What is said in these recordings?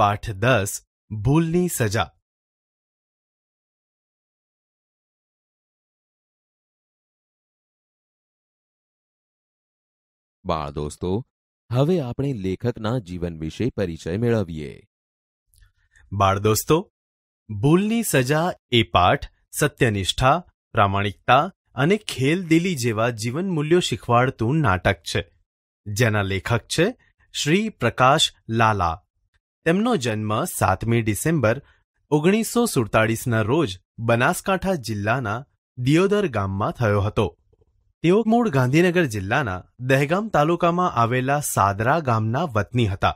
પાઠ દસ ભૂલની સજા બાળ દોસ્તો હવે આપણે લેખકના જીવન વિશે પરિચય મેળવીએ બાળ દોસ્તો ભૂલની સજા એ પાઠ સત્યનિષ્ઠા પ્રામાણિકતા અને ખેલદિલી જેવા જીવન મૂલ્યો શીખવાડતું નાટક છે જેના લેખક છે શ્રી પ્રકાશ લાલા તેમનો જન્મ સાતમી ડિસેમ્બર ઓગણીસો સુડતાળીસના રોજ બનાસકાંઠા જિલ્લાના દિયોદર ગામમાં થયો હતો તેઓ મૂળ ગાંધીનગર જિલ્લાના દહેગામ તાલુકામાં આવેલા સાદરા ગામના વતની હતા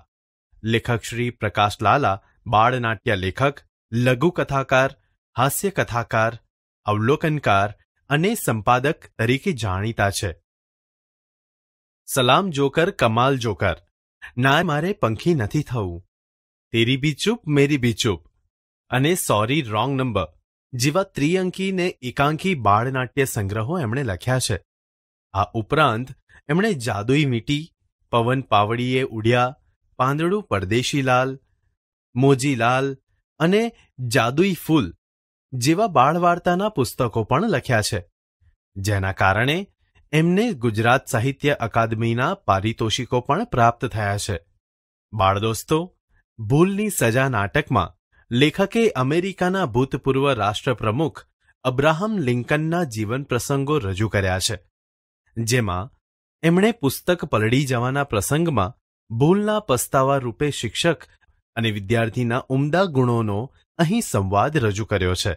લેખક શ્રી પ્રકાશ લાલા બાળનાટ્ય નાટ્ય લેખક લઘુકથાકાર હાસ્યકથાકાર અવલોકનકાર અને સંપાદક તરીકે જાણીતા છે સલામ જોકર કમાલ જોકર ના મારે પંખી નથી થવું તેરી બી ચૂપ મેરી બી ચૂપ અને સોરી રોંગ નંબર જેવા ત્રિઅંકી ને એકાંકી બાળનાટ્ય સંગ્રહો એમણે લખ્યા છે આ ઉપરાંત એમણે જાદુઈ મીટી પવન પાવડીએ ઉડ્યા પાંદડું પરદેશીલાલ મોજીલાલ અને જાદુઈ ફૂલ જેવા બાળવાર્તાના પુસ્તકો પણ લખ્યા છે જેના કારણે એમને ગુજરાત સાહિત્ય અકાદમીના પારિતોષિકો પણ પ્રાપ્ત થયા છે બાળ દોસ્તો ભૂલની સજા નાટકમાં લેખકે અમેરિકાના ભૂતપૂર્વ રાષ્ટ્રપ્રમુખ અબ્રાહમ લિંકનના જીવન પ્રસંગો રજૂ કર્યા છે જેમાં એમણે પુસ્તક પલળી જવાના પ્રસંગમાં ભૂલના પસ્તાવા રૂપે શિક્ષક અને વિદ્યાર્થીના ઉમદા ગુણોનો અહીં સંવાદ રજૂ કર્યો છે